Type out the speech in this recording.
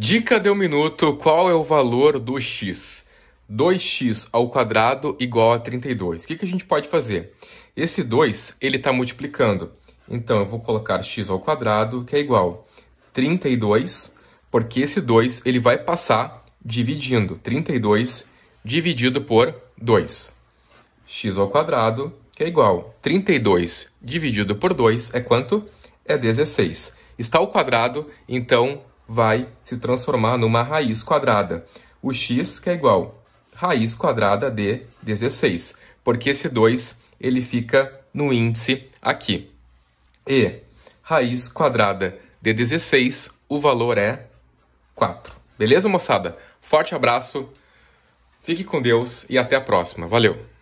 Dica de um minuto, qual é o valor do x? 2x ao quadrado igual a 32. O que, que a gente pode fazer? Esse 2, ele está multiplicando. Então, eu vou colocar x ao quadrado, que é igual a 32, porque esse 2 ele vai passar dividindo. 32 dividido por 2. x ao quadrado, que é igual a 32 dividido por 2, é quanto? É 16. Está ao quadrado, então vai se transformar numa raiz quadrada. O x que é igual raiz quadrada de 16, porque esse 2 ele fica no índice aqui. E raiz quadrada de 16, o valor é 4. Beleza, moçada? Forte abraço, fique com Deus e até a próxima. Valeu!